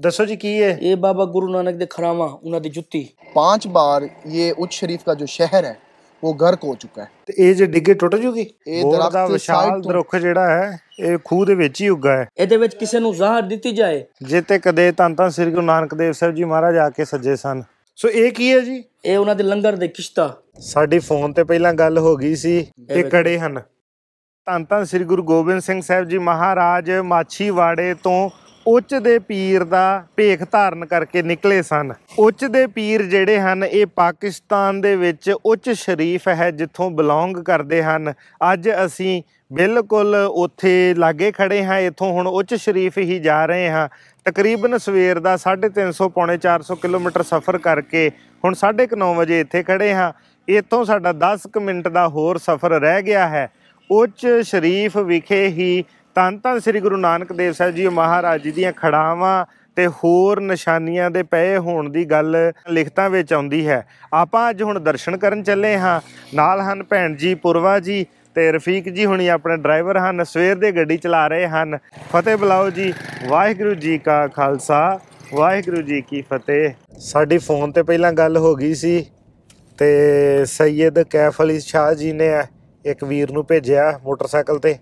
ਦੱਸੋ ਜੀ ਕੀ ਹੈ ਇਹ ਬਾਬਾ ਗੁਰੂ ਨਾਨਕ ਦੇ ਖਰਾਵਾ ਉਹਨਾਂ ਦੀ ਜੁੱਤੀ ਪੰਜ ਬਾਰ ਇਹ ਉੱਚ ਸ਼ਰੀਫ ਦਾ ਜੋ ਸ਼ਹਿਰ ਹੈ ਉਹ ਘਰ ਕੋ ਚੁੱਕਾ ਹੈ ਤੇ ਇਹ ਜੇ ਡਿੱਗੇ ਟੁੱਟ ਜੂਗੀ ਇਹ ਦਰਖਤ ਦਾ ਵਿਸ਼ਾਲ side ਦਰੁੱਖ ਜਿਹੜਾ ਹੈ ਇਹ ਖੂਹ ਦੇ ਵਿੱਚ ਹੀ ਉੱਗਾ ਹੈ ਇਹਦੇ ਵਿੱਚ ਕਿਸੇ ਨੂੰ ਜ਼ਾਹਰ ਦਿੱਤੀ ਜਾਏ ਜੇ ਤੇ ਕਦੇ ਤਾਂ ਤਾਂ ਸ੍ਰੀ ਗੁਰੂ ਨਾਨਕ ਦੇਵ ਸਾਹਿਬ ਜੀ ਮਹਾਰਾਜ ਆ ਕੇ ਸੱਜੇ ਸਨ ਸੋ ਇਹ ਕੀ ਹੈ ਜੀ ਇਹ ਉਹਨਾਂ ਦੇ ਲੰਗਰ ਦੇ ਕਿਸ਼ਤਾ ਸਾਡੀ ਫੋਨ ਤੇ ਪਹਿਲਾਂ ਗੱਲ ਹੋ ਗਈ ਸੀ ਇਹ ਕੜੇ ਹਨ ਤਾਂ ਤਾਂ ਸ੍ਰੀ ਗੁਰੂ ਗੋਬਿੰਦ ਸਿੰਘ ਸਾਹਿਬ ਜੀ ਮਹਾਰਾਜ ਮਾਛੀਵਾੜੇ ਤੋਂ ਉੱਚ ਦੇ ਪੀਰ ਦਾ ਭੇਖ ਧਾਰਨ ਕਰਕੇ ਨਿਕਲੇ ਸਨ ਉੱਚ ਦੇ ਪੀਰ ਜਿਹੜੇ ਹਨ ਇਹ ਪਾਕਿਸਤਾਨ ਦੇ ਵਿੱਚ ਉੱਚ ਸ਼ਰੀਫ ਹੈ ਜਿੱਥੋਂ ਬਿਲੋਂਗ ਕਰਦੇ ਹਨ ਅੱਜ ਅਸੀਂ ਬਿਲਕੁਲ ਉੱਥੇ ਲਾਗੇ ਖੜੇ ਹਾਂ ਇੱਥੋਂ ਹੁਣ ਉੱਚ ਸ਼ਰੀਫ ਹੀ ਜਾ ਰਹੇ ਹਾਂ ਤਕਰੀਬਨ ਸਵੇਰ ਦਾ 350 ਪੌਣੇ 400 ਕਿਲੋਮੀਟਰ ਸਫ਼ਰ ਕਰਕੇ ਹੁਣ 9:30 ਵਜੇ ਇੱਥੇ ਖੜੇ ਹਾਂ ਇੱਥੋਂ ਸਾਡਾ 10 ਮਿੰਟ ਦਾ ਹੋਰ ਸਫ਼ਰ ਰਹਿ ਗਿਆ ਹੈ ਉੱਚ ਸ਼ਰੀਫ ਵਿਖੇ ਹੀ ਤਨ ਤਨ ਸ੍ਰੀ ਗੁਰੂ ਨਾਨਕ ਦੇਵ ਸਾਹਿਬ ਜੀ ਮਹਾਰਾਜ ਜੀ ਦੀਆਂ ਖੜਾਵਾਂ ਤੇ ਹੋਰ ਨਿਸ਼ਾਨੀਆਂ ਦੇ ਪਏ ਹੋਣ ਦੀ ਗੱਲ ਲਿਖਤਾਂ ਵਿੱਚ ਆਉਂਦੀ ਹੈ ਆਪਾਂ ਅੱਜ ਹੁਣ ਦਰਸ਼ਨ ਕਰਨ ਚੱਲੇ ਹਾਂ ਨਾਲ ਹਨ ਭੈਣ ਜੀ ਪੁਰਵਾ ਜੀ ਤੇ ਰਫੀਕ ਜੀ ਹੁਣੀ ਆਪਣੇ ਡਰਾਈਵਰ ਹਨ ਸਵੇਰ ਦੇ ਗੱਡੀ ਚਲਾ ਰਹੇ ਹਨ ਫਤਿਹ ਬਲਾਉ ਜੀ ਵਾਹਿਗੁਰੂ ਜੀ ਕਾ ਖਾਲਸਾ ਵਾਹਿਗੁਰੂ ਜੀ ਕੀ ਫਤਿਹ ਸਾਡੀ ਫੋਨ ਤੇ ਪਹਿਲਾਂ ਗੱਲ ਹੋ ਗਈ ਸੀ ਤੇ ਸੈਦ ਕੈਫ ਅਲੀ ਸ਼ਾਹ ਜੀ ਨੇ ਇੱਕ ਵੀਰ ਨੂੰ ਭੇਜਿਆ ਮੋਟਰਸਾਈਕਲ ਤੇ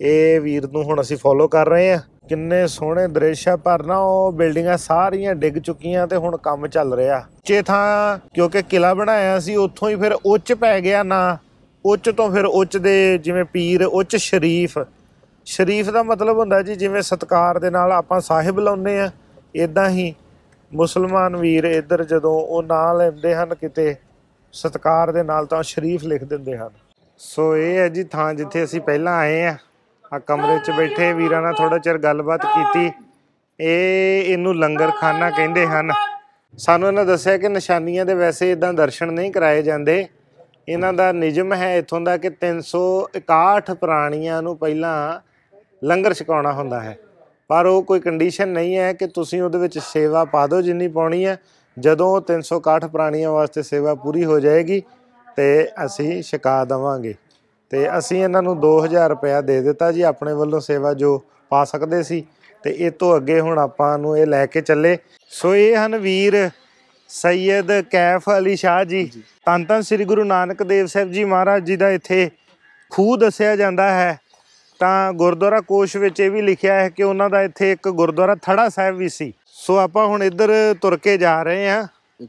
ਇਹ ਵੀਰ ਨੂੰ ਹੁਣ ਅਸੀਂ ਫੋਲੋ ਕਰ ਰਹੇ ਆ ਕਿੰਨੇ ਸੋਹਣੇ ਦ੍ਰਿਸ਼ ਆ ਪਰ ਨਾ ਉਹ ਬਿਲਡਿੰਗਾਂ ਸਾਰੀਆਂ ਡਿੱਗ ਚੁੱਕੀਆਂ ਤੇ ਹੁਣ ਕੰਮ ਚੱਲ ਰਿਹਾ ਚੇ ਥਾਂ ਕਿਉਂਕਿ ਕਿਲਾ ਬਣਾਇਆ ਸੀ ਉੱਥੋਂ ਹੀ ਫਿਰ ਉੱਚ ਪੈ ਗਿਆ ਨਾ ਉੱਚ ਤੋਂ ਫਿਰ ਉੱਚ ਦੇ ਜਿਵੇਂ ਪੀਰ ਉੱਚ ਸ਼ਰੀਫ ਸ਼ਰੀਫ ਦਾ ਮਤਲਬ ਹੁੰਦਾ ਜੀ ਜਿਵੇਂ ਸਤਕਾਰ ਦੇ ਨਾਲ ਆਪਾਂ ਸਾਹਿਬ ਲਾਉਂਦੇ ਆ ਇਦਾਂ ਹੀ ਮੁਸਲਮਾਨ ਵੀਰ ਇੱਧਰ ਜਦੋਂ ਉਹ ਨਾਂ ਲੈਂਦੇ ਹਨ ਕਿਤੇ ਸਤਕਾਰ ਦੇ ਨਾਲ ਤਾਂ ਸ਼ਰੀਫ ਲਿਖ ਦਿੰਦੇ ਹਨ ਸੋ ਇਹ ਹੈ ਜੀ ਥਾਂ ਜਿੱਥੇ ਅਸੀਂ ਪਹਿਲਾਂ ਆਏ ਆ ਆ ਕਮਰੇ 'ਚ ਬੈਠੇ ਵੀਰਾਂ ਨਾਲ ਥੋੜਾ ਚਿਰ ਗੱਲਬਾਤ ਕੀਤੀ ਇਹ ਇਹਨੂੰ ਲੰਗਰਖਾਨਾ ਕਹਿੰਦੇ ਹਨ ਸਾਨੂੰ ਇਹਨਾਂ ਦੱਸਿਆ ਕਿ ਨਿਸ਼ਾਨੀਆਂ ਦੇ ਵੈਸੇ ਇਦਾਂ ਦਰਸ਼ਨ ਨਹੀਂ ਕਰਾਏ ਜਾਂਦੇ ਇਹਨਾਂ ਦਾ ਨਿਯਮ ਹੈ ਇਥੋਂ ਦਾ ਕਿ 361 ਪ੍ਰਾਣੀਆਂ ਨੂੰ ਪਹਿਲਾਂ ਲੰਗਰ ਛਕਾਉਣਾ ਹੁੰਦਾ ਹੈ ਪਰ ਉਹ ਕੋਈ ਕੰਡੀਸ਼ਨ ਨਹੀਂ ਹੈ ਕਿ ਤੁਸੀਂ ਉਹਦੇ ਵਿੱਚ ਸੇਵਾ ਪਾ ਦਿਓ ਜਿੰਨੀ ਪਾਉਣੀ ਹੈ ਜਦੋਂ 361 ਪ੍ਰਾਣੀਆਂ ਵਾਸਤੇ ਸੇਵਾ ਪੂਰੀ ਹੋ ਜਾਏਗੀ ਤੇ ਅਸੀਂ ਛਕਾ ਦਵਾਂਗੇ ਤੇ ਅਸੀਂ ਇਹਨਾਂ ਨੂੰ 2000 ਰੁਪਇਆ ਦੇ ਦਿੱਤਾ ਜੀ ਆਪਣੇ ਵੱਲੋਂ ਸੇਵਾ ਜੋ ਪਾ ਸਕਦੇ ਸੀ ਤੇ ਇਹ ਤੋਂ ਅੱਗੇ ਹੁਣ ਆਪਾਂ ਨੂੰ ਇਹ ਲੈ ਕੇ ਚੱਲੇ ਸੋ ਇਹ ਹਨ ਵੀਰ ਸੈਦ ਕੈਫ ਅਲੀ ਸ਼ਾਹ ਜੀ ਤਨ ਤਨ ਸ੍ਰੀ ਗੁਰੂ ਨਾਨਕ ਦੇਵ ਸਾਹਿਬ ਜੀ ਮਹਾਰਾਜ ਜੀ ਦਾ ਇੱਥੇ ਖੂਹ ਦੱਸਿਆ ਜਾਂਦਾ ਹੈ ਤਾਂ ਗੁਰਦੁਆਰਾ ਕੋਸ਼ ਵਿੱਚ ਇਹ ਵੀ ਲਿਖਿਆ ਹੈ ਕਿ ਉਹਨਾਂ ਦਾ ਇੱਥੇ ਇੱਕ ਗੁਰਦੁਆਰਾ ਥੜਾ ਸਾਹਿਬ ਵੀ ਸੀ ਸੋ ਆਪਾਂ ਹੁਣ ਇੱਧਰ ਤੁਰ ਕੇ ਜਾ ਰਹੇ ਆ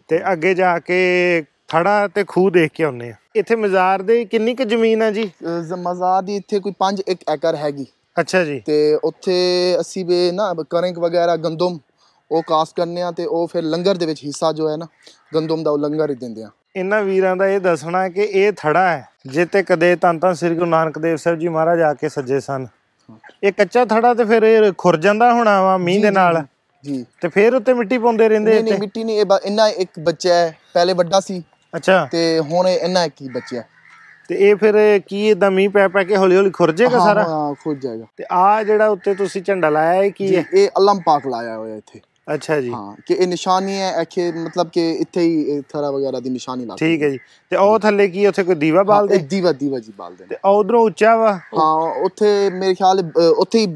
ਤੇ ਅੱਗੇ ਜਾ ਕੇ ਥੜਾ ਤੇ ਖੂਹ ਦੇਖ ਕੇ ਆਉਨੇ ਆ ਇੱਥੇ ਮਜ਼ਾਰ ਦੇ ਕਿੰਨੀ ਕੁ ਜ਼ਮੀਨ ਆ ਜੀ ਮਜ਼ਾਰ ਦੀ ਇੱਥੇ ਕੋਈ 5 ਏਕੜ ਹੈਗੀ ਅੱਛਾ ਜੀ ਤੇ ਉੱਥੇ ਅਸੀਂ ਵੀ ਨਾ ਕਣਕ ਵਗੈਰਾ ਗੰਦਮ ਉਹ ਕਾਸ ਕਰਨੇ ਆ ਤੇ ਉਹ ਫਿਰ ਲੰਗਰ ਦੇ ਵਿੱਚ ਹਿੱਸਾ ਜੋ ਹੈ ਨਾ ਗੰਦਮ ਦਾ ਉਹ ਲੰਗਰ ਹੀ ਦਿੰਦੇ ਆ ਇਹਨਾਂ ਵੀਰਾਂ ਦਾ ਇਹ ਦੱਸਣਾ ਕਿ ਇਹ ਥੜਾ ਹੈ ਜੇ ਤੇ ਕਦੇ ਤਾਂ ਤਾਂ ਸ੍ਰੀ ਗੁਰੂ ਨਾਨਕ ਦੇਵ ਸਾਹਿਬ ਜੀ ਮਹਾਰਾਜ ਆ ਕੇ ਸੱਜੇ ਸਨ ਇਹ ਕੱਚਾ ਥੜਾ ਤੇ ਫਿਰ ਇਹ ਖੁਰ ਜਾਂਦਾ ਹੋਣਾ ਵਾ ਮੀਂਹ ਦੇ ਨਾਲ ਜੀ ਤੇ ਫਿਰ ਉੱਤੇ ਮਿੱਟੀ ਪਾਉਂਦੇ ਰਹਿੰਦੇ ਨਹੀਂ ਮਿੱਟੀ ਨਹੀਂ ਇਹ ਇੰਨਾ ਇੱਕ ਬੱਚਾ ਹੈ ਪਹਿਲੇ ਵੱਡਾ ਸੀ ਅੱਛਾ ਤੇ ਹੁਣ ਇਹਨਾਂ ਕੀ ਬਚਿਆ ਤੇ ਇਹ ਫਿਰ ਕੀ ਇਦਾਂ ਮੀਂਹ ਪੈ ਪੈ ਕੇ ਹੌਲੀ ਹੌਲੀ ਖੁਰ ਜਾਏਗਾ ਸਾਰਾ ਹਾਂ ਖੁਰ ਜਾਏਗਾ ਤੇ ਆ ਜਿਹੜਾ ਉੱਤੇ ਤੁਸੀਂ ਝੰਡਾ ਲਾਇਆ ਹੈ ਕੀ ਹੈ ਇਹ ਅਲਮ ਪਾਕ ਲਾਇਆ ਹੋਇਆ ਇੱਥੇ ਅੱਛਾ ਜੀ ਹਾਂ ਕਿ ਇਹ ਨਿਸ਼ਾਨੀ ਹੈ ਇੱਥੇ ਮਤਲਬ ਕਿ ਇੱਥੇ ਹੀ ਥਰਾ ਵਗੈਰਾ ਦੀ ਨਿਸ਼ਾਨੀ ਲਾ ਠੀਕ ਹੈ ਜੀ ਤੇ ਉਹ ਥੱਲੇ ਕੀ ਉੱਥੇ ਕੋਈ ਦੀਵਾ ਬਾਲਦੇ ਦੀਵਾ ਦੀਵਾ ਜੀ ਬਾਲਦੇ ਤੇ ਉਧਰੋਂ ਉੱਚਾ ਵਾ ਹਾਂ ਉੱਥੇ ਮੇਰੇ ਖਿਆਲ ਉੱਥੇ ਹੀ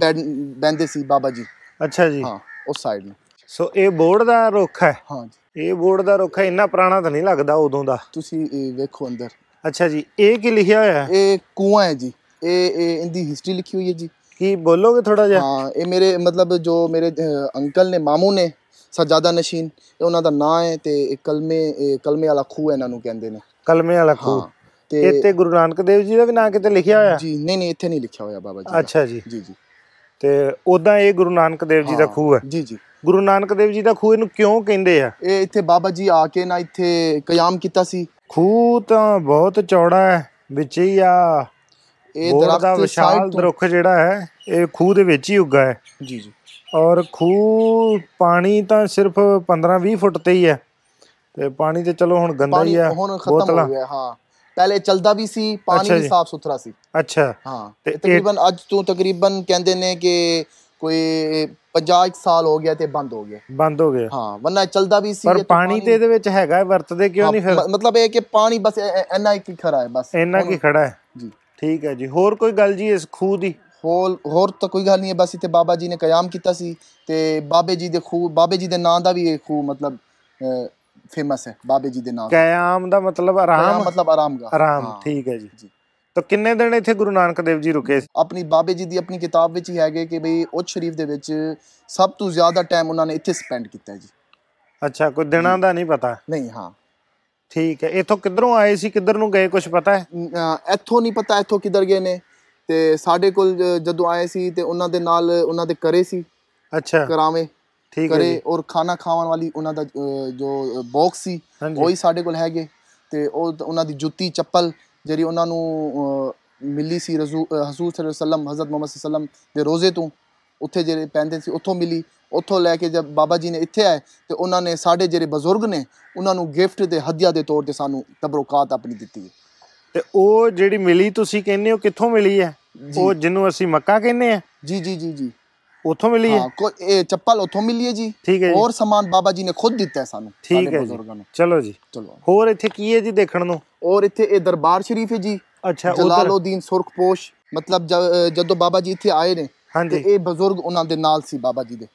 ਬੈਂਦੇ ਸੀ ਬਾਬਾ ਜੀ ਅੱਛਾ ਜੀ ਹਾਂ ਉਸ ਸਾਈਡ ਨੂੰ ਸੋ ਇਹ ਬੋਰਡ ਦਾ ਰੁੱਖ ਹੈ ਹਾਂ ਜੀ ਇਹ ਬੋਰਡ ਦਾ ਰੁੱਖ ਇੰਨਾ ਪੁਰਾਣਾ ਤਾਂ ਨਹੀਂ ਲੱਗਦਾ ਉਦੋਂ ਦਾ ਤੁਸੀਂ ਇਹ ਵੇਖੋ ਅੰਦਰ ਅੱਛਾ ਜੀ ਇਹ ਕੀ ਲਿਖਿਆ ਹੋਇਆ ਹੈ ਇਹ ਕੂਆ ਹੈ ਜੀ ਇਹ ਇਹ ਇੰਦੀ ਹਿਸਟਰੀ ਲਿਖੀ ਹੋਈ ਹੈ ਜੀ ਕੀ ਬੋਲੋਗੇ ਥੋੜਾ ਜਿਹਾ ਹਾਂ ਇਹ ਮੇਰੇ ਮਤਲਬ ਜੋ ਮੇਰੇ ਅੰਕਲ ਨੇ ਮਾਮੂ ਨੇ ਸਜਾਦਾ ਨਸ਼ੀਨ ਇਹ ਉਹਨਾਂ ਦਾ ਨਾਂ ਹੈ ਤੇ ਕਲਮੇ ਕਲਮੇ ਵਾਲਾ ਖੂਹ ਇਹਨਾਂ ਨੂੰ ਕਹਿੰਦੇ ਨੇ ਕਲਮੇ ਵਾਲਾ ਖੂਹ ਤੇ ਇੱਥੇ ਗੁਰੂ ਨਾਨਕ ਦੇਵ ਜੀ ਦਾ ਵੀ ਨਾਂ ਕਿਤੇ ਲਿਖਿਆ ਹੋਇਆ ਜੀ ਨਹੀਂ ਨਹੀਂ ਇੱਥੇ ਨਹੀਂ ਲਿਖਿਆ ਹੋਇਆ ਬਾਬਾ ਜੀ ਅੱਛਾ ਜੀ ਜੀ ਜੀ ਤੇ ਉਦਾਂ ਇਹ ਗੁਰੂ ਨਾਨਕ ਦੇਵ ਜੀ ਦਾ ਖੂਹ ਹੈ ਜੀ ਜੀ ਗੁਰੂ ਨਾਨਕ ਦੇਵ ਜੀ ਦਾ ਖੂਹ ਇਹਨੂੰ ਕਿਉਂ ਕਹਿੰਦੇ ਆ ਇਹ ਇੱਥੇ ਬਾਬਾ ਜੀ ਆ ਕੇ ਨਾ ਇੱਥੇ ਕਿਆਮ ਕੀਤਾ ਸੀ ਖੂਹ ਤਾਂ ਬਹੁਤ ਚੌੜਾ ਹੈ ਵਿੱਚ ਹੀ ਆ ਇਹ ਦਰਖਤ ਦਾ ਵਿਸ਼ਾਲ ਦਰੁੱਖ ਜਿਹੜਾ ਹੈ ਇਹ ਖੂਹ ਦੇ ਵਿੱਚ ਹੀ ਉੱਗਾ ਹੈ ਜੀ ਜੀ ਔਰ ਖੂਹ ਪਾਣੀ ਤਾਂ ਸਿਰਫ 15 20 ਫੁੱਟ ਤੇ ਹੀ ਹੈ ਤੇ ਪਾਣੀ ਤੇ ਚਲੋ ਹੁਣ ਗੰਦਾ ਹੀ ਆ ਹੁਣ ਖਤਮ ਹੋ ਗਿਆ ਹਾਂ ਪਹਿਲੇ ਚੱਲਦਾ ਵੀ ਸੀ ਪਾਣੀ ਵੀ ਸਾਫ਼ ਸੁਥਰਾ ਸੀ ਅੱਛਾ ਹਾਂ ਤੇ ਤਕਰੀਬਨ ਅੱਜ ਤੋਂ ਤਕਰੀਬਨ ਕਹਿੰਦੇ ਨੇ ਕਿ ਕੋਈ 50 ਸਾਲ ਹੋ ਗਿਆ ਤੇ ਬੰਦ ਹੋ ਗਿਆ ਬੰਦ ਹੋ ਗਿਆ ਹਾਂ ਵਰਨਾ ਚੱਲਦਾ ਵੀ ਸੀ ਪਰ ਪਾਣੀ ਤੇ ਇਹਦੇ ਵਿੱਚ ਹੈਗਾ ਵਰਤਦੇ ਕਿਉਂ ਨਹੀਂ ਫਿਰ ਮਤਲਬ ਇਹ ਕਿ ਪਾਣੀ ਬਸ ਇੰਨਾ ਹੀ ਖੜਾ ਹੈ ਬਸ ਇੰਨਾ ਹੀ ਖੜਾ ਹੈ ਜੀ ਠੀਕ ਹੈ ਜੀ ਹੋਰ ਕੋਈ ਗੱਲ ਜੀ ਇਸ ਖੂਹ ਦੀ ਹੋਰ ਹੋਰ ਤਾਂ ਕੋਈ ਗੱਲ ਨਹੀਂ ਹੈ ਬਸ ਇੱਥੇ ਬਾਬਾ ਜੀ ਨੇ ਕਾਇਮ ਕੀਤਾ ਸੀ ਤੇ ਬਾਬੇ ਜੀ ਦੇ ਖੂਹ ਬਾਬੇ ਜੀ ਦੇ ਨਾਂ ਦਾ ਵੀ ਇਹ ਖੂਹ ਮਤਲਬ ਫੇਮਸ ਹੈ ਬਾਬੇ ਜੀ ਦੇ ਨਾਮ ਕਿਆਮ ਦਾ ਮਤਲਬ ਆਰਾਮ ਮਤਲਬ ਆਰਾਮਗਾ ਆਰਾਮ ਠੀਕ ਹੈ ਜੀ ਤਾਂ ਕਿੰਨੇ ਦਿਨ ਇੱਥੇ ਗੁਰੂ ਨਾਨਕ ਦੇਵ ਜੀ ਰੁਕੇ ਆਪਣੀ ਬਾਬੇ ਜੀ ਦੀ ਆਪਣੀ ਕਿਤਾਬ ਵਿੱਚ ਹੀ ਹੈਗੇ ਕਿ ਬਈ ਉਹ ਸ਼ਰੀਫ ਦੇ ਵਿੱਚ ਸਭ ਤੋਂ ਜ਼ਿਆਦਾ ਟਾਈਮ ਉਹਨਾਂ ਨੇ ਇੱਥੇ ਸਪੈਂਡ ਕੀਤਾ ਜੀ ਅੱਛਾ ਕੋਈ ਦਿਨਾਂ ਦਾ ਨਹੀਂ ਪਤਾ ਨਹੀਂ ਹਾਂ ਠੀਕ ਹੈ ਇਥੋਂ ਕਿੱਧਰੋਂ ਆਏ ਸੀ ਕਿੱਧਰ ਨੂੰ ਗਏ ਕੁਝ ਪਤਾ ਹੈ ਇੱਥੋਂ ਨਹੀਂ ਪਤਾ ਇੱਥੋਂ ਕਿੱਧਰ ਗਏ ਨੇ ਤੇ ਸਾਡੇ ਕੋਲ ਜਦੋਂ ਆਏ ਸੀ ਤੇ ਉਹਨਾਂ ਦੇ ਨਾਲ ਉਹਨਾਂ ਦੇ ਕਰੇ ਸੀ ਅੱਛਾ ਕਰਾਵੇਂ ਕਰੇ ਔਰ ਖਾਣਾ ਖਾਣ ਵਾਲੀ ਉਹਨਾਂ ਦਾ ਜੋ ਬਾਕਸ ਸੀ ਉਹ ਹੀ ਸਾਡੇ ਕੋਲ ਹੈਗੇ ਤੇ ਉਹ ਉਹਨਾਂ ਦੀ ਜੁੱਤੀ ਚੱਪਲ ਜਿਹੜੀ ਉਹਨਾਂ ਨੂੰ ਮਿਲੀ ਸੀ ਰਜ਼ੂ ਹਜ਼ੂਰ ਸੱਲਮ ਹਜ਼ਰਤ ਮੁਹੰਮਦ ਸੱਲਮ ਦੇ ਰੋਜ਼ੇ ਤੋਂ ਉੱਥੇ ਜਿਹੜੇ ਪੈਂਦੇ ਸੀ ਉੱਥੋਂ ਮਿਲੀ ਉੱਥੋਂ ਲੈ ਕੇ ਜਦ ਬਾਬਾ ਜੀ ਨੇ ਇੱਥੇ ਆਏ ਤੇ ਉਹਨਾਂ ਨੇ ਸਾਡੇ ਜਿਹੜੇ ਬਜ਼ੁਰਗ ਨੇ ਉਹਨਾਂ ਨੂੰ ਗਿਫਟ ਤੇ ਹਦੀਆ ਦੇ ਤੌਰ ਤੇ ਸਾਨੂੰ ਤਬਰਕਾਤ ਆਪਣੀ ਦਿੱਤੀ ਹੈ ਤੇ ਉਹ ਜਿਹੜੀ ਮਿਲੀ ਤੁਸੀਂ ਕਹਿੰਦੇ ਹੋ ਕਿੱਥੋਂ ਮਿਲੀ ਹੈ ਉਹ ਜਿਹਨੂੰ ਅਸੀਂ ਮੱਕਾ ਕਹਿੰਦੇ ਆ ਜੀ ਜੀ ਜੀ ਜੀ ਉਥੋਂ ਮਿਲੀ ਹੈ ਹਾਂ ਇਹ ਚੱਪਲ ਉਥੋਂ ਮਿਲੀ ਹੈ ਜੀ ਠੀਕ ਹੈ ਹੋਰ ਸਮਾਨ ਬਾਬਾ ਜੀ ਨੇ ਖੁਦ ਦਿੱਤਾ ਹੈ ਸਾਨੂੰ ਠੀਕ ਹੈ ਬਜ਼ੁਰਗਾਂ ਨੂੰ ਚਲੋ ਜੀ ਚਲੋ ਹੋਰ ਇੱਥੇ ਕੀ ਹੈ ਜੀ ਦੇਖਣ ਨੂੰ ਔਰ ਇੱਥੇ ਇਹ ਦਰਬਾਰ ਸ਼ਰੀਫ ਹੈ ਜੀ ਅੱਛਾ ਜਲਾਲਉਦੀਨ ਸੁਰਖਪੋਸ਼ ਮਤਲਬ ਜਦੋਂ ਬਾਬਾ ਜੀ ਇੱਥੇ ਆਏ ਨੇ ਤੇ ਇਹ ਬਜ਼ੁਰਗ ਉਹਨਾਂ ਦੇ ਨਾਲ ਸੀ ਬਾਬਾ ਜੀ ਦੇ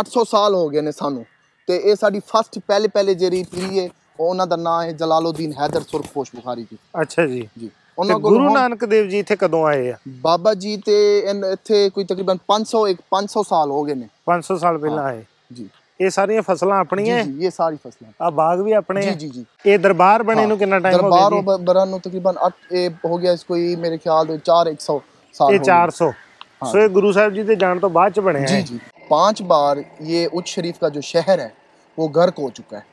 800 ਸਾਲ ਹੋ ਗਏ ਨੇ ਸਾਨੂੰ ਤੇ ਇਹ ਸਾਡੀ ਫਸਟ ਪਹਿਲੇ ਪਹਿਲੇ ਜਿਹੜੀ ਪੀੜੀ ਹੈ ਉਹਨਾਂ ਦਾ ਨਾਮ ਹੈ ਜਲਾਲਉਦੀਨ ਹੈਦਰ ਸੁਰਖਪੋਸ਼ ਬੁਖਾਰੀ ਜੀ ਅੱਛਾ ਜੀ ਜੀ ਉਹਨਾਂ ਕੋਲ ਗੁਰੂ ਨਾਨਕ ਦੇਵ ਜੀ ਇੱਥੇ ਕਦੋਂ ਆਏ ਆ ਬਾਬਾ ਜੀ ਤੇ ਇੱਥੇ ਕੋਈ ਤਕਰੀਬਨ 500 500 ਸਾਲ ਹੋ ਗਏ ਨੇ 500 ਸਾਲ ਪਹਿਲਾਂ ਆਏ ਜੀ ਇਹ ਸਾਰੀਆਂ ਫਸਲਾਂ ਆਪਣੀਆਂ ਜੀ ਜੀ ਇਹ ਸਾਰੀ ਫਸਲਾਂ ਆ ਬਾਗ ਵੀ ਆਪਣੇ ਜੀ ਜੀ ਜੀ ਇਹ ਦਰਬਾਰ ਬਣੇ ਨੂੰ ਕਿੰਨਾ ਟਾਈਮ ਹੋ ਗਿਆ ਦਰਬਾਰ ਬਰਨ ਨੂੰ ਤਕਰੀਬਨ 8 ਇਹ ਹੋ ਗਿਆ ਇਸ ਕੋਈ ਮੇਰੇ ਖਿਆਲ ਦੇ 4 100 ਸਾਲ ਇਹ 400 ਸੋ ਇਹ ਗੁਰੂ ਸਾਹਿਬ ਜੀ ਦੇ ਜਾਣ ਤੋਂ ਬਾਅਦ ਚ ਬਣਿਆ ਜੀ ਜੀ ਪੰਜ ਬਾਰ ਇਹ उच्च ਸ਼ਰੀਫ ਦਾ ਜੋ ਸ਼ਹਿਰ ਹੈ ਉਹ ਘਰ ਕੋ ਚੁੱਕਾ ਹੈ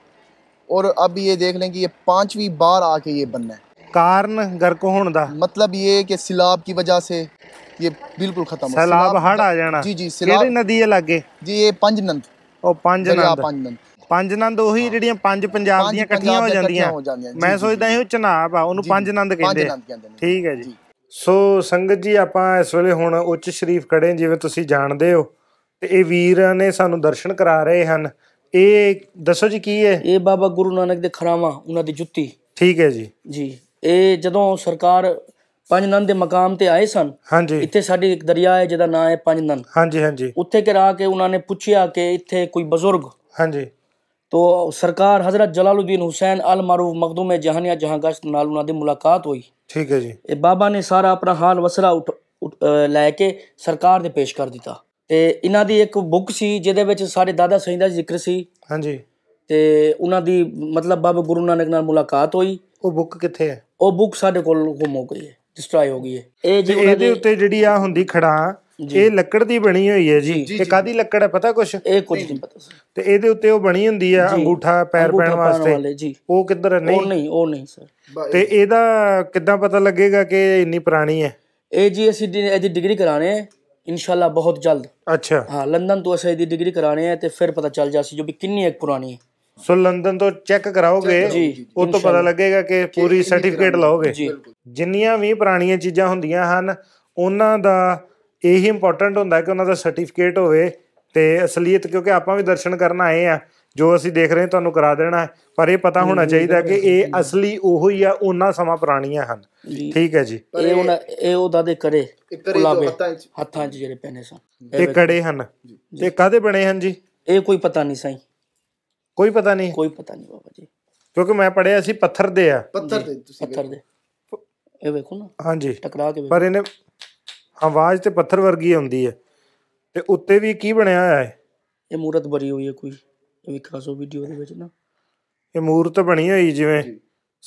ਔਰ अब ਇਹ ਦੇਖ लें ਇਹ ਪੰਜਵੀਂ ਬਾਰ ਆ ਕੇ ਇਹ ਬੰਨਾ ਹੈ ਕਾਰਨ ਗਰਕ ਹੋਣ ਦਾ ਮਤਲਬ ਇਹ ਕਿ ਸਿਲਾਬ की ਵਜ੍ਹਾ ਸੇ ਇਹ ਬਿਲਕੁਲ ਖਤਮ हो- ਸਿਲਾਬ ਹੜ ਆ ਜਾਣਾ ਜੀ ਸਿਲਾਬ ਕਿਹੜੀ ਨਦੀ ਹੈ ਲਾਗੇ ਜੀ ਇਹ ਪੰਜ ਨੰਦ ਉਹ ਪੰਜ ਨੰਦ ਨੰਦ ਪੰਜ ਨੰਦ ਪੰਜ ਨੰਦ ਉਹੀ ਜਿਹੜੀਆਂ ਪੰਜ ਪੰਜਾਬ ਦੀਆਂ ਇਕੱਠੀਆਂ ਹੋ ਜਾਂਦੀਆਂ ਮੈਂ ਸੋਚਦਾ ਇਹ ਚਨਾਬ ਆ ਉਹਨੂੰ ਪੰਜ ਨੰਦ ਕਹਿੰਦੇ ਕਹਿੰਦੇ ਠੀਕ ਹੈ ਜੀ ਸੋ ਸੰਗਤ ਜੀ ਆਪਾਂ ਇਸ ਵੇਲੇ ਹੁਣ ਉੱਚ ਸ਼ਰੀਫ ਖੜੇ ਜਿਵੇਂ ਤੁਸੀਂ ਜਾਣਦੇ ਹੋ ਤੇ ਇਹ ਵੀਰਾਂ ਨੇ ਸਾਨੂੰ ਦਰਸ਼ਨ ਕਰਾ ਰਹੇ ਹਨ ਇਹ ਦੱਸੋ ਜੀ ਕੀ ਹੈ ਇਹ ਬਾਬਾ ਗੁਰੂ ਨਾਨਕ ਦੇ ਖਰਾਵਾ ਉਹਨਾਂ ਦੀ ਜੁੱਤੀ ਠੀਕ ਹੈ ਜੀ ਜੀ ਇਹ ਜਦੋਂ ਸਰਕਾਰ ਪੰਜ ਨੰਨ ਦੇ ਮਕਾਮ ਤੇ ਆਏ ਸਨ ਹਾਂਜੀ ਇੱਥੇ ਸਾਡੀ ਇੱਕ ਦਰਿਆ ਹੈ ਜਿਹਦਾ ਨਾਮ ਹੈ ਪੰਜ ਨੰਨ ਹਾਂਜੀ ਹਾਂਜੀ ਉੱਥੇ ਕਿਰਾ ਕੇ ਉਹਨਾਂ ਨੇ ਪੁੱਛਿਆ ਕਿ ਇੱਥੇ ਕੋਈ ਬਜ਼ੁਰਗ ਹਾਂਜੀ ਤੋ ਸਰਕਾਰ ਹਜ਼ਰਤ ਜਲਾਲਉਦੀਨ ਹੁਸੈਨ ਅਲ ਮਰੂਫ ਮਖਦੂਮ ਜਹਾਨੀਆ ਜਹਾਂਗਸ਼ਤ ਨਾਲ ਉਹਨਾਂ ਦੀ ਮੁਲਾਕਾਤ ਹੋਈ ਠੀਕ ਹੈ ਜੀ ਇਹ ਬਾਬਾ ਨੇ ਸਾਰਾ ਆਪਣਾ ਹਾਲ ਵਸਰਾ ਲੈ ਕੇ ਸਰਕਾਰ ਦੇ ਪੇਸ਼ ਕਰ ਦਿੱਤਾ ਤੇ ਇਹਨਾਂ ਦੀ ਇੱਕ ਬੁੱਕ ਸੀ ਜਿਹਦੇ ਵਿੱਚ ਸਾਡੇ ਦਾਦਾ ਸਈਦ ਦਾ ਜ਼ਿਕਰ ਸੀ ਹਾਂਜੀ ਤੇ ਉਹਨਾਂ ਦੀ ਮਤਲਬ ਬਾਬਾ ਗੁਰੂ ਨਾਨਕ ਨਾਲ ਮੁਲਾਕਾਤ ਹੋਈ ਉਹ ਬੁੱਕ ਕਿੱਥੇ ਹੈ ਉਹ ਬੁੱਕ ਸਾਡੇ ਕੋਲ ਗੁੰਮ ਹੋ ਗਈ ਹੈ ਡਿਸਟਰਾਏ ਹੋ ਗਈ ਹੈ ਇਹ ਜੀ ਇਹਦੇ ਉੱਤੇ ਜਿਹੜੀ ਆ ਹੁੰਦੀ ਖੜਾ ਇਹ ਲੱਕੜ ਦੀ ਬਣੀ ਹੋਈ ਹੈ ਜੀ ਇਹ ਕਾਦੀ ਲੱਕੜ ਹੈ ਪਤਾ ਕੁਛ ਇਹ ਕੁਝ ਨਹੀਂ ਪਤਾ ਸਰ ਤੇ ਇਹਦੇ ਉੱਤੇ ਉਹ ਬਣੀ ਹੁੰਦੀ ਆ ਅੰਗੂਠਾ ਪੈਰ ਪੈਣ ਵਾਸਤੇ ਉਹ ਕਿੱਧਰ ਨਹੀਂ ਉਹ ਨਹੀਂ ਉਹ ਨਹੀਂ ਸਰ ਤੇ ਇਹਦਾ ਕਿੱਦਾਂ ਪਤਾ ਲੱਗੇਗਾ ਕਿ ਇੰਨੀ ਪੁਰਾਣੀ ਹੈ ਇਹ ਜੀ ਅਸੀਂ ਇਹਦੀ ਡਿਗਰੀ ਕਰਾਣੇ ਹੈ ਇਨਸ਼ਾਅੱਲਾ ਬਹੁਤ ਜਲਦ ਅੱਛਾ ਹਾਂ ਲੰਡਨ ਤੋਂ ਅਸੀਂ ਇਹਦੀ ਡਿਗਰੀ ਕਰਾਣੇ ਹੈ ਤੇ ਫਿਰ ਪਤਾ ਚੱਲ ਜਾਸੀ ਜੋ ਵੀ ਕਿੰਨੀ ਇੱਕ ਪੁਰਾਣੀ ਹੈ ਸੋ ਲੰਡਨ ਤੋਂ ਚੈੱਕ ਕਰਾਓਗੇ ਉਹ ਤੋਂ ਪਤਾ ਲੱਗੇਗਾ ਕਿ ਪੂਰੀ ਸਰਟੀਫਿਕੇਟ ਲਾਓਗੇ ਜਿੰਨੀਆਂ ਵੀ ਪੁਰਾਣੀਆਂ ਚੀਜ਼ਾਂ ਹੁੰਦੀਆਂ ਹਨ ਉਹਨਾਂ ਦਾ ਇਹ ਇੰਪੋਰਟੈਂਟ ਹੁੰਦਾ ਕਿ ਉਹਨਾਂ ਦਾ ਸਰਟੀਫਿਕੇਟ ਹੋਵੇ ਤੇ ਅਸਲੀਅਤ ਕਿਉਂਕਿ ਆਪਾਂ ਵੀ ਦਰਸ਼ਨ ਕਰਨ ਆਏ ਆ ਜੋ ਅਸੀਂ ਦੇਖ ਰਹੇ ਤੁਹਾਨੂੰ ਕਰਾ ਦੇਣਾ ਪਰ ਇਹ ਪਤਾ ਹੋਣਾ ਚਾਹੀਦਾ ਕਿ ਇਹ ਅਸਲੀ ਉਹੋ ਹੀ ਆ ਉਹਨਾਂ ਸਮਾਂ ਪੁਰਾਣੀਆਂ ਹਨ ਠੀਕ ਹੈ ਜੀ ਇਹ ਹੁਣ ਇਹ ਉਹਦਾ ਦੇ ਕਰੇ ਕੁਲਾਬੇ ਹੱਥਾਂ 'ਚ ਜਿਹੜੇ ਪੈਨੇ ਸਨ ਇਹ ਕੜੇ ਹਨ ਤੇ ਕਾਦੇ ਬਣੇ ਹਨ ਜੀ ਇਹ ਕੋਈ ਪਤਾ ਨਹੀਂ ਸਾਈ ਕੋਈ ਪਤਾ ਨਹੀਂ ਕੋਈ ਪਤਾ ਨਹੀਂ ਬਾਬਾ ਜੀ ਕਿਉਂਕਿ ਮੈਂ ਪੜਿਆ ਸੀ ਪੱਥਰ ਦੇ ਆ ਪੱਥਰ ਦੇ ਤੁਸੀਂ ਪੱਥਰ ਦੇ ਇਹ ਵੇਖੋ ਨਾ ਹਾਂਜੀ ਟਕਰਾ ਕੇ ਪਰ ਇਹਨੇ ਆਵਾਜ਼ ਤੇ ਪੱਥਰ ਵਰਗੀ ਆਉਂਦੀ ਹੈ ਤੇ ਉੱਤੇ ਵੀ ਕੀ ਬਣਿਆ ਹੋਇਆ ਹੈ ਇਹ ਮੂਰਤ ਬਣੀ ਹੋਈ ਹੈ ਕੋਈ ਇਹ ਵੀ ਖਾਸੋ ਵੀਡੀਓ ਦੇ ਵਿੱਚ ਨਾ ਇਹ ਮੂਰਤ ਬਣੀ ਹੋਈ ਜਿਵੇਂ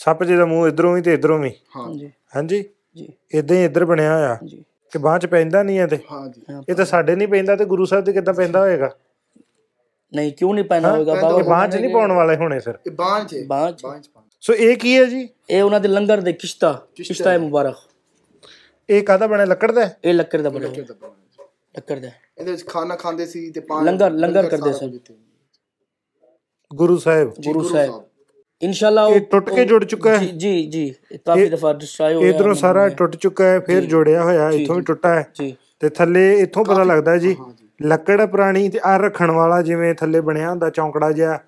ਸੱਪ ਦਾ ਮੂੰਹ ਇਧਰੋਂ ਵੀ ਤੇ ਇਧਰੋਂ ਵੀ ਹਾਂਜੀ ਹਾਂਜੀ ਜੀ ਇਦਾਂ ਹੀ ਇਧਰ ਬਣਿਆ ਹੋਇਆ ਜੀ ਤੇ ਬਾਅਦ ਚ ਪੈਂਦਾ ਨਹੀਂ ਹੈ ਤੇ ਹਾਂਜੀ ਇਹ ਤਾਂ ਸਾਡੇ ਨਹੀਂ ਪੈਂਦਾ ਤੇ ਗੁਰੂ ਸਾਹਿਬ ਦੇ ਕਿੱਦਾਂ ਪੈਂਦਾ ਹੋਏਗਾ ਨਹੀਂ ਕਿਉਂ ਨਹੀਂ ਪਹਿਨਾ ਹੋਏਗਾ ਬਾਬਾ ਬਾਂਹ 'ਚ ਨਹੀਂ ਪਾਉਣ ਵਾਲੇ ਹੋਣੇ ਫਿਰ ਇਹ 'ਚ ਬਾਹਾਂ 'ਚ ਸੋ ਇਹ ਕੀ ਹੈ ਜੀ ਇਹ ਉਹਨਾਂ ਦੇ ਲੰਗਰ ਦੇ ਕਿਸ਼ਤਾ ਕਿਸ਼ਤਾ ਹੈ ਮੁਬਾਰਕ ਇਹ ਕਾਦਾ ਬਣਿਆ ਲੱਕੜ ਦਾ ਇਹ ਲੱਕੜ ਦਾ ਬਣਿਆ ਲੱਕੜ ਦਾ ਇਹਦੇ ਵਿੱਚ ਖਾਣਾ ਖਾਂਦੇ ਸੀ ਤੇ ਪਾਣੀ ਲੰਗਰ ਲੰਗਰ ਕਰਦੇ ਸਨ ਗੁਰੂ ਸਾਹਿਬ ਗੁਰੂ ਸਾਹਿਬ ਇਨਸ਼ਾਅੱਲਾ ਇਹ ਟੁੱਟ ਕੇ ਜੁੜ ਚੁੱਕਾ ਹੈ ਜੀ ਜੀ ਕਾਫੀ ਦਫਾ ਡਿਸਟਰਾਇ ਹੋਇਆ ਇਧਰੋਂ ਸਾਰਾ ਟੁੱਟ ਚੁੱਕਾ ਹੈ ਫਿਰ ਜੋੜਿਆ ਹੋਇਆ ਇੱਥੋਂ ਵੀ ਟੁੱਟਾ ਹੈ ਜੀ ਤੇ ਥੱਲੇ ਇੱਥੋਂ ਪਤਾ ਲੱਗਦਾ ਜੀ ਲੱਕੜ ਪ੍ਰਾਣੀ ਤੇ ਆ ਰੱਖਣ ਵਾਲਾ ਜਿਵੇਂ ਥੱਲੇ ਬਣਿਆ ਹੁੰਦਾ ਚੌਂਕੜਾ ਜਿਹਾ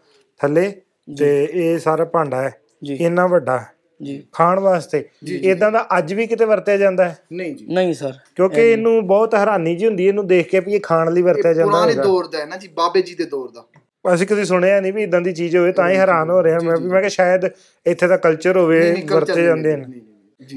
ਥੱਲੇ ਤੇ ਇਹ ਸਾਰਾ ਭਾਂਡਾ ਹੈ ਇੰਨਾ ਵੱਡਾ ਜੀ ਖਾਣ ਵਾਸਤੇ ਇਦਾਂ ਦਾ ਅੱਜ ਵੀ ਕਿਤੇ ਵਰਤਿਆ ਜਾਂਦਾ ਹੈ ਨਹੀਂ ਜੀ ਨਹੀਂ ਸਰ ਕਿਉਂਕਿ ਇਹਨੂੰ ਬਹੁਤ ਹੈਰਾਨੀ ਜੀ ਹੁੰਦੀ ਇਹਨੂੰ ਦੇਖ ਕੇ ਵੀ ਇਹ ਖਾਣ ਲਈ ਵਰਤਿਆ ਜਾਂਦਾ ਹੈ ਪੁਰਾਣੇ ਦੌਰ ਦਾ ਹੈ ਨਾ ਜੀ ਬਾਬੇ ਜੀ ਦੇ ਦੌਰ ਦਾ ਅਸੀਂ ਕਦੀ ਸੁਣਿਆ ਨਹੀਂ ਵੀ ਇਦਾਂ ਦੀ ਚੀਜ਼ ਹੋਵੇ ਤਾਂ ਹੀ ਹੈਰਾਨ ਹੋ ਰਿਹਾ ਮੈਂ ਵੀ ਮੈਂ ਕਿ ਸ਼ਾਇਦ ਇੱਥੇ ਦਾ ਕਲਚਰ ਹੋਵੇ ਵਰਤੇ ਜਾਂਦੇ ਨੇ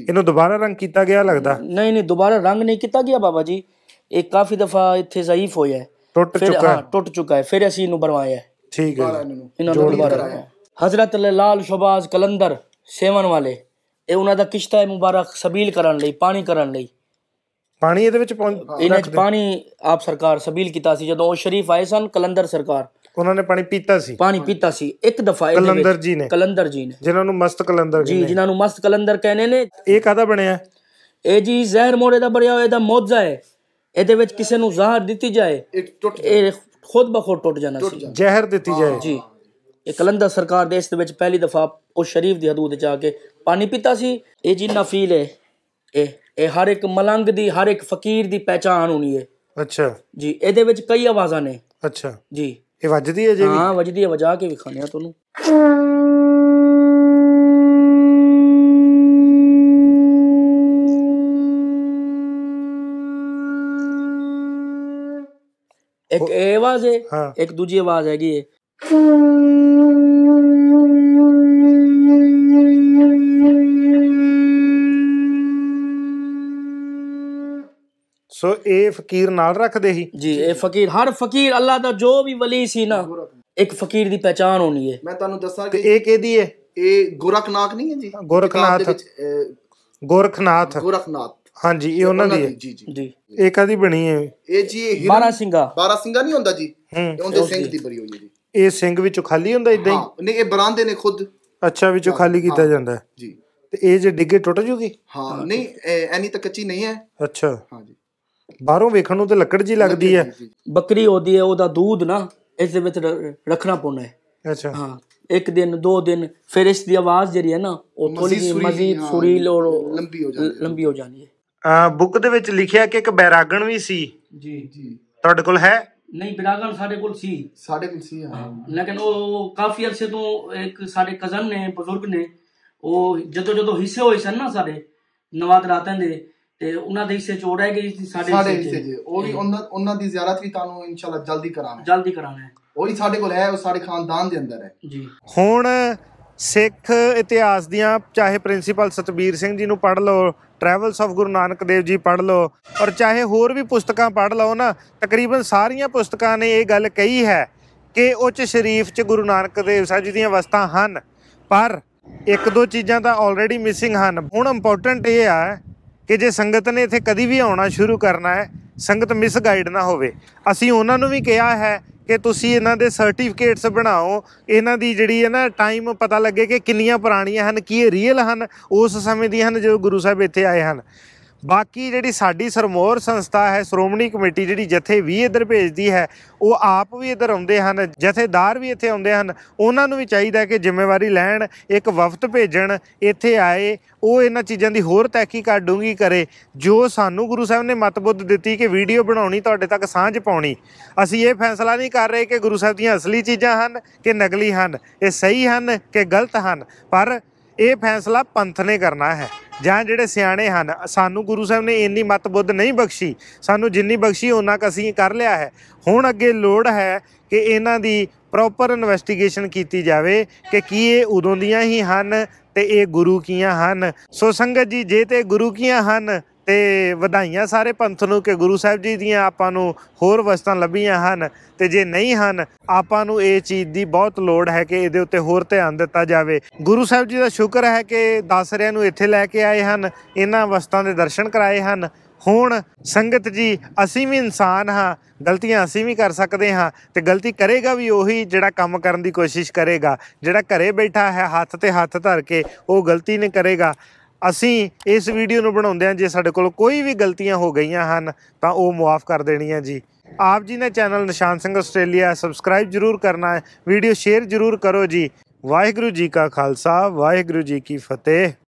ਇਹਨੂੰ ਦੁਬਾਰਾ ਰੰਗ ਕੀਤਾ ਗਿਆ ਲੱਗਦਾ ਨਹੀਂ ਨਹੀਂ ਦੁਬਾਰਾ ਰੰਗ ਨਹੀਂ ਕੀਤਾ ਗਿਆ ਬਾਬਾ ਜੀ ਇਹ ਕਾਫੀ ਦਫਾ ਇੱਥੇ ਜ਼ਾਇਫ ਹੋਇਆ ਹੈ ਟੁੱਟ ਚੁੱਕਾ ਹੈ ਟੁੱਟ ਚੁੱਕਾ ਹੈ ਫਿਰ ਅਸੀਂ ਇਹਨੂੰ ਬਣਵਾਇਆ ਹੈ ਠੀਕ ਹੈ ਇਹਨਾਂ ਨੂੰ ਦੁਬਾਰਾ ਹਜ਼ਰਤ ਲਾਲ ਸ਼ਬਾਜ਼ ਕਲੰਦਰ ਸੇਵਨ ਵਾਲੇ ਇਹ ਉਹਨਾਂ ਦਾ ਕਿਸ਼ਤਾ ਹੈ ਮੁਬਾਰਕ ਸਬੀਲ ਕਰਨ ਲਈ ਪਾਣੀ ਕਰਨ ਲਈ ਪਾਣੀ ਇਹਦੇ ਵਿੱਚ ਇਹਨਾਂ ਦੇ ਪਾਣੀ ਆਪ ਸਰਕਾਰ ਸਬੀਲ ਕੀਤਾ ਸੀ ਜਦੋਂ ਉਹ ਸ਼ਰੀਫ ਆਏ ਸਨ ਕਲੰਦਰ ਸਰਕਾਰ ਉਹਨਾਂ ਨੇ ਪਾਣੀ ਪੀਤਾ ਸੀ ਪਾਣੀ ਪੀਤਾ ਸੀ ਇੱਕ ਦਫਾ ਇਹਦੇ ਵਿੱਚ ਕਲੰਦਰ ਜੀ ਨੇ ਕਲੰਦਰ ਜੀ ਨੇ ਜਿਨ੍ਹਾਂ ਨੂੰ ਮਸਤ ਕਲੰਦਰ ਜੀ ਜਿਨ੍ਹਾਂ ਨੂੰ ਮਸਤ ਕਲੰਦਰ ਕਹਿੰਦੇ ਨੇ ਇਹ ਕਾਦਾ ਬਣਿਆ ਇਹ ਜੀ ਜ਼ਹਿਰ ਮੋੜੇ ਦਾ ਬੜਿਆ ਹੋਇਆ ਦਾ ਮੋਜ਼ਾ ਹੈ ਇਹਦੇ ਵਿੱਚ ਕਿਸੇ ਨੂੰ ਜ਼ਹਿਰ ਦਿੱਤੀ ਜਾਏ ਇਹ ਖੁਦ ਬਖੁਦ ਟੁੱਟ ਜਾਣਾ ਸੀ ਜ਼ਹਿਰ ਦਿੱਤੀ ਜਾਏ ਜੀ ਇਹ ਕਲੰਦਰ ਸਰਕਾਰ ਦੇਸ਼ ਦੇ ਵਿੱਚ ਪਹਿਲੀ ਦਫਾ ਉਹ ਸ਼ਰੀਫ ਦੀ ਹਦੂਦ ਚ ਆ ਕੇ ਪਾਣੀ ਪੀਤਾ ਸੀ ਇਹ ਜੀ ਨਫੀਲ ਹੈ ਇਹ ਇਹ ਹਰ ਇੱਕ ਮਲੰਗ ਦੀ ਹਰ ਇੱਕ ਫਕੀਰ ਦੀ ਪਛਾਣ ਹੋਣੀ ਹੈ ਅੱਛਾ ਜੀ ਇਹਦੇ ਵਿੱਚ ਕਈ ਆਵਾਜ਼ਾਂ ਨੇ ਅੱਛਾ ਜੀ ਇਹ ਵੱਜਦੀ ਹੈ ਜੇ ਵੀ ਹਾਂ ਵੱਜਦੀ ਹੈ ਵਜਾ ਕੇ ਵਿਖਾਣਿਆ ਆ ਤੁਹਾਨੂੰ ਇੱਕ ਇਹ ਆਵਾਜ਼ ਹੈ ਇੱਕ ਦੂਜੀ ਆਵਾਜ਼ ਹੈਗੀ ਹੈ ਸੋ ਇਹ ਫਕੀਰ ਨਾਲ ਰੱਖਦੇ ਹੀ ਜੀ ਇਹ ਫਕੀਰ ਹਰ ਫਕੀਰ ਅੱਲਾ ਦਾ ਜੋ ਵੀ ਵਲੀ ਸੀ ਨਾ ਇੱਕ ਫਕੀਰ ਦੀ ਪਛਾਣ ਹੋਣੀ ਹੈ ਮੈਂ ਤੁਹਾਨੂੰ ਦੱਸਾਂ ਕਿ ਇਹ ਕਿਹਦੀ ਹੈ ਇਹ ਗੁਰਖਨਾਥ ਨਹੀਂ ਹੈ ਜੀ ਗੁਰਖਨਾਥ ਗੁਰਖਨਾਥ ਗੁਰਖਨਾਥ ਹਾਂਜੀ ਇਹ ਉਹਨਾਂ ਦੀ ਹੈ ਜੀ ਜੀ ਇਹ ਕਾਦੀ ਬਣੀ ਹੈ ਇਹ ਜੀ ਬਾਰਾ ਸਿੰਘਾ ਬਾਰਾ ਸਿੰਘਾ ਨਹੀਂ ਹੁੰਦਾ ਜੀ ਇਹ ਉਹਦੇ ਸਿੰਘ ਦੀ ਬਰੀ ਹੋਈ ਹੈ ਜੀ ਇਹ ਸਿੰਘ ਵਿੱਚੋਂ ਖਾਲੀ ਹੁੰਦਾ ਇਦਾਂ ਹੀ ਨਹੀਂ ਇਹ ਬਰਾਂਦੇ ਨੇ ਖੁਦ ਅੱਛਾ ਵਿੱਚੋਂ ਖਾਲੀ ਕੀਤਾ ਜਾਂਦਾ ਹੈ ਜੀ ਤੇ ਇਹ ਜੇ ਡਿੱਗੇ ਟੁੱਟ ਜੂਗੀ ਹਾਂ ਨਹੀਂ ਐਨੀ ਤਾਂ ਕੱਚੀ ਨਹੀਂ ਹੈ ਅੱਛਾ ਹਾਂ ਜੀ ਬਾਹਰੋਂ ਵੇਖਣ ਨੂੰ ਤੇ ਲੱਕੜ ਜੀ ਲੱਗਦੀ ਹੈ ਬੱਕਰੀ ਹੋਦੀ ਹੈ ਉਹਦਾ ਦੁੱਧ ਨਾ ਇਸ ਦੇ ਵਿੱਚ ਰੱਖਣਾ ਪਉਣਾ ਹੈ ਅੱਛਾ ਹਾਂ ਇੱਕ ਦਿਨ ਦੋ ਦਿਨ ਫਿਰ ਇਸ ਦੀ ਆਵਾਜ਼ ਜਿਹੜੀ ਹੈ ਨਾ ਉਹ ਥੋੜੀ ਮਜ਼ੀਦ ਸੁਰੀਲ ਹੋ ਲੰਬੀ ਹੋ ਜਾਂਦੀ ਹੈ ਲੰਬੀ ਹੋ ਜਾਂਦੀ ਹੈ ਬੁੱਕ ਦੇ ਵਿੱਚ ਲਿਖਿਆ ਕਿ ਇੱਕ ਬੈਰਾਗਣ ਵੀ ਸੀ ਜੀ ਜੀ ਤੁਹਾਡੇ ਕੋਲ ਹੈ ਨਹੀਂ ਬੈਰਾਗਣ ਸਾਡੇ ਕੋਲ ਸੀ ਸਾਡੇ ਕੋਲ ਸੀ ਹਾਂ ਲੇਕਿਨ ਉਹ ਕਾਫੀ ਅਰਸੇ ਤੋਂ ਇੱਕ ਸਾਡੇ ਕਜ਼ਨ ਨੇ ਬਜ਼ੁਰਗ ਨੇ ਉਹ ਜਦੋਂ ਜਦੋਂ ਹਿੱਸੇ ਹੋਏ ਸਨ ਨਾ ਸਾਡੇ ਨਵਾਦ ਰਾਤਾਂ ਦੇ ਤੇ ਉਹਨਾਂ ਦੇ ਹਿੱਸੇ ਚੋੜ ਹੈ ਕਿ ਸਾਡੇ ਸਾਡੇ ਹਿੱਸੇ ਜੀ ਉਹ ਵੀ ਉਹਨਾਂ ਉਹਨਾਂ ਦੀ ਜ਼ਿਆਰਤ ਵੀ ਤੁਹਾਨੂੰ ਇਨਸ਼ਾਅੱਲਾ ਜਲਦੀ ਕਰਾਂਗੇ ਜਲਦੀ ਕਰਾਂਗੇ ਉਹ ਹੀ ਸਾਡੇ ਕੋਲ ਹੈ ਉਹ ਸਾਡੇ ਖਾਨਦਾਨ ਦੇ ਅੰਦਰ ਹੈ ਜੀ ਹੁਣ ਸਿੱਖ ਇਤਿਹਾਸ ਦੀਆਂ ਚਾਹੇ ਪ੍ਰਿੰਸੀਪਲ ਸਤਬੀਰ ਸਿੰਘ ਜੀ ਨੂੰ ਪੜ੍ਹ ਲਓ ਟਰੈਵਲਸ ਆਫ ਗੁਰੂ ਨਾਨਕ ਦੇਵ ਜੀ ਪੜ੍ਹ ਲਓ ਔਰ ਚਾਹੇ ਹੋਰ ਵੀ ਪੁਸਤਕਾਂ ਪੜ੍ਹ ਲਓ ਨਾ ਤਕਰੀਬਨ ਸਾਰੀਆਂ ਪੁਸਤਕਾਂ ਨੇ ਇਹ ਗੱਲ ਕਹੀ ਹੈ ਕਿ ਉੱਚ ਸ਼ਰੀਫ ਚ ਗੁਰੂ ਨਾਨਕ ਦੇਵ ਸਾਹਿਬ ਜੀ ਦੀਆਂ ਵਸਤਾਂ ਹਨ ਪਰ ਇੱਕ ਦੋ ਚੀਜ਼ਾਂ ਤਾਂ ਆਲਰੇਡੀ ਮਿਸਿੰਗ ਹਨ ਹੁਣ ਇੰਪੋਰਟੈਂਟ ਇਹ ਆ ਕਿ ਜੇ ਸੰਗਤ ਨੇ ਇੱਥੇ ਕਦੀ ਵੀ ਆਉਣਾ ਸ਼ੁਰੂ ਕਰਨਾ ਹੈ ਸੰਗਤ ਮਿਸਗਾਈਡ ਨਾ ਹੋਵੇ ਅਸੀਂ ਉਹਨਾਂ ਨੂੰ ਵੀ ਕਿਹਾ ਹੈ ਕਿ ਤੁਸੀਂ ਇਹਨਾਂ ਦੇ ਸਰਟੀਫਿਕੇਟਸ ਬਣਾਓ ਇਹਨਾਂ ਦੀ ਜਿਹੜੀ ਹੈ ਨਾ ਟਾਈਮ ਪਤਾ ਲੱਗੇ ਕਿ ਕਿੰਨੀਆਂ ਪੁਰਾਣੀਆਂ ਹਨ ਕੀ ਇਹ ਰੀਅਲ ਹਨ ਉਸ ਸਮੇਂ ਦੀਆਂ ਹਨ ਜਦੋਂ ਗੁਰੂ ਸਾਹਿਬ ਇੱਥੇ ਆਏ ਹਨ ਬਾਕੀ ਜਿਹੜੀ ਸਾਡੀ ਸਰਮੋਰ ਸੰਸਥਾ ਹੈ ਸ਼੍ਰੋਮਣੀ ਕਮੇਟੀ ਜਿਹੜੀ ਜਥੇ ਵੀ ਇੱਧਰ ਭੇਜਦੀ ਹੈ ਉਹ ਆਪ ਵੀ ਇੱਧਰ ਆਉਂਦੇ ਹਨ ਜਥੇਦਾਰ ਵੀ ਇੱਥੇ ਆਉਂਦੇ ਹਨ ਉਹਨਾਂ ਨੂੰ ਵੀ ਚਾਹੀਦਾ ਕਿ ਜ਼ਿੰਮੇਵਾਰੀ ਲੈਣ ਇੱਕ ਵਫਤ ਭੇਜਣ ਇੱਥੇ ਆਏ ਉਹ ਇਹਨਾਂ ਚੀਜ਼ਾਂ ਦੀ ਹੋਰ ਤਹਿਕੀਕਾਤ ਡੂੰਗੀ ਕਰੇ ਜੋ ਸਾਨੂੰ ਗੁਰੂ ਸਾਹਿਬ ਨੇ ਮਤਬੁੱਧ ਦਿੱਤੀ ਕਿ ਵੀਡੀਓ ਬਣਾਉਣੀ ਤੁਹਾਡੇ ਤੱਕ ਸਾਂਝ ਪਾਉਣੀ ਅਸੀਂ ਇਹ ਫੈਸਲਾ ਨਹੀਂ ਕਰ ਰਹੇ ਕਿ ਗੁਰੂ ਸਾਹਿਬ ਦੀਆਂ ਅਸਲੀ ਚੀਜ਼ਾਂ ਹਨ ਕਿ ਨਕਲੀ ਹਨ ਇਹ ਸਹੀ ਹਨ ਕਿ ਗਲਤ ਹਨ ਪਰ ਇਹ ਫੈਸਲਾ ਪੰਥ ਨੇ ਕਰਨਾ ਹੈ ਜਾਂ ਜਿਹੜੇ ਸਿਆਣੇ ਹਨ ਸਾਨੂੰ ਗੁਰੂ ਸਾਹਿਬ ਨੇ ਇੰਨੀ ਮਤ ਬੁੱਧ ਨਹੀਂ ਬਖਸ਼ੀ ਸਾਨੂੰ ਜਿੰਨੀ ਬਖਸ਼ੀ ਉਹਨਾਂ ਕ ਅਸੀਂ ਕਰ ਲਿਆ ਹੈ ਹੁਣ ਅੱਗੇ ਲੋੜ ਹੈ ਕਿ ਇਹਨਾਂ ਦੀ ਪ੍ਰੋਪਰ ਇਨਵੈਸਟੀਗੇਸ਼ਨ ਕੀਤੀ ਜਾਵੇ ਕਿ ਕੀ ਇਹ ਉਦੋਂ ਦੀਆਂ ਹੀ ਹਨ ਤੇ ਇਹ ਗੁਰੂ ਕੀਆਂ ਹਨ ਸੋ ਸੰਗਤ ਜੀ ਜੇ ਤੇ ਗੁਰੂ ਕੀਆਂ ਹਨ ਤੇ ਵਧਾਈਆਂ ਸਾਰੇ ਪੰਥ ਨੂੰ ਕਿ ਗੁਰੂ ਸਾਹਿਬ ਜੀ ਦੀਆਂ ਆਪਾਂ ਨੂੰ ਹੋਰ ਵਸਤਾਂ ਲੱਭੀਆਂ ਹਨ ਤੇ ਜੇ ਨਹੀਂ ਹਨ ਆਪਾਂ ਨੂੰ ਇਹ ਚੀਜ਼ ਦੀ ਬਹੁਤ ਲੋੜ ਹੈ ਕਿ ਇਹਦੇ ਉੱਤੇ ਹੋਰ ਧਿਆਨ ਦਿੱਤਾ ਜਾਵੇ ਗੁਰੂ ਸਾਹਿਬ ਜੀ ਦਾ ਸ਼ੁਕਰ ਹੈ ਕਿ ਦਾਸਰਿਆਂ ਨੂੰ ਇੱਥੇ ਲੈ ਕੇ ਆਏ ਹਨ ਇਹਨਾਂ ਵਸਤਾਂ ਦੇ ਦਰਸ਼ਨ ਕਰਾਏ ਹਨ ਹੁਣ ਸੰਗਤ ਜੀ ਅਸੀਂ ਵੀ ਇਨਸਾਨ ਹਾਂ ਗਲਤੀਆਂ ਅਸੀਂ ਵੀ ਕਰ ਸਕਦੇ ਹਾਂ ਤੇ ਗਲਤੀ ਕਰੇਗਾ ਵੀ ਉਹੀ ਜਿਹੜਾ ਕੰਮ ਕਰਨ ਦੀ ਕੋਸ਼ਿਸ਼ ਕਰੇਗਾ ਜਿਹੜਾ ਘਰੇ ਬੈਠਾ ਹੈ ਹੱਥ ਤੇ ਹੱਥ ਧਰ ਕੇ ਉਹ ਗਲਤੀ ਨਹੀਂ ਕਰੇਗਾ ਅਸੀਂ ਇਸ ਵੀਡੀਓ ਨੂੰ ਬਣਾਉਂਦੇ ਹਾਂ ਜੇ ਸਾਡੇ ਕੋਲ ਕੋਈ ਵੀ ਗਲਤੀਆਂ ਹੋ ਗਈਆਂ ਹਨ ਤਾਂ ਉਹ ਮਾਫ ਕਰ ਦੇਣੀਆਂ ਜੀ ਆਪ ਜੀ ਨੇ ਚੈਨਲ ਨਿਸ਼ਾਨ ਸਿੰਘ ਆਸਟ੍ਰੇਲੀਆ ਸਬਸਕ੍ਰਾਈਬ ਜਰੂਰ ਕਰਨਾ ਹੈ ਵੀਡੀਓ ਸ਼ੇਅਰ ਜਰੂਰ ਕਰੋ ਜੀ ਵਾਹਿਗੁਰੂ ਜੀ ਕਾ ਖਾਲਸਾ ਵਾਹਿਗੁਰੂ ਜੀ ਕੀ ਫਤਿਹ